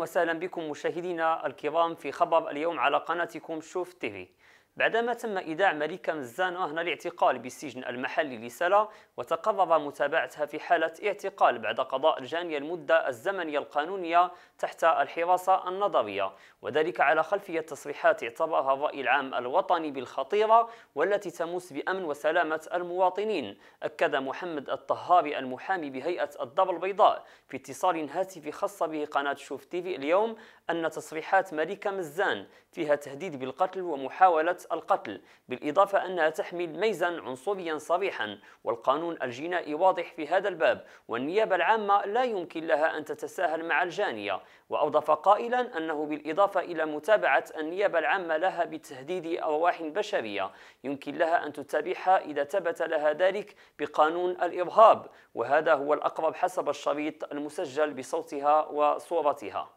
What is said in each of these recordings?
وسهلا بكم مشاهدينا الكرام في خبر اليوم على قناتكم شوف تيفي بعدما تم إيداع ملكة مزان هنا الاعتقال بالسجن المحلي لسلا وتقرر متابعتها في حالة اعتقال بعد قضاء الجانية المدة الزمنية القانونية تحت الحراسة النظرية وذلك على خلفية تصريحات اعتبرها الرأي العام الوطني بالخطيرة والتي تمس بأمن وسلامة المواطنين أكد محمد الطهاري المحامي بهيئة الدار البيضاء في اتصال هاتفي خاص به قناة شوف تيفي اليوم أن تصريحات ملكة مزان فيها تهديد بالقتل ومحاولة القتل بالإضافة أنها تحمل ميزا عنصريا صريحا والقانون الجنائي واضح في هذا الباب والنيابة العامة لا يمكن لها أن تتساهل مع الجانية وأضاف قائلا أنه بالإضافة إلى متابعة النيابة العامة لها بتهديد أرواح بشرية يمكن لها أن تتابعها إذا ثبت لها ذلك بقانون الإرهاب وهذا هو الأقرب حسب الشريط المسجل بصوتها وصورتها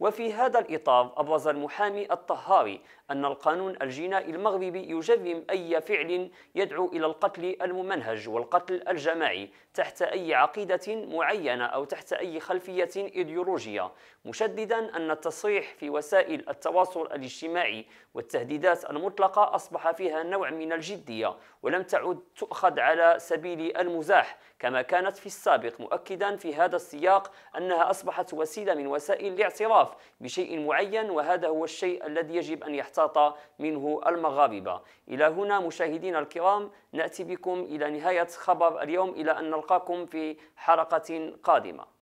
وفي هذا الإطار أبرز المحامي الطهاري أن القانون الجنائي المغربي يجرم أي فعل يدعو إلى القتل الممنهج والقتل الجماعي تحت أي عقيدة معينة أو تحت أي خلفية إيديولوجية مشددا أن التصريح في وسائل التواصل الاجتماعي والتهديدات المطلقة أصبح فيها نوع من الجدية ولم تعد تؤخذ على سبيل المزاح كما كانت في السابق مؤكدا في هذا السياق أنها أصبحت وسيلة من وسائل الاعتراض الاعتراف بشيء معين وهذا هو الشيء الذي يجب أن يحتاط منه المغاربة إلى هنا مشاهدينا الكرام نأتي بكم إلى نهاية خبر اليوم إلى أن نلقاكم في حلقة قادمة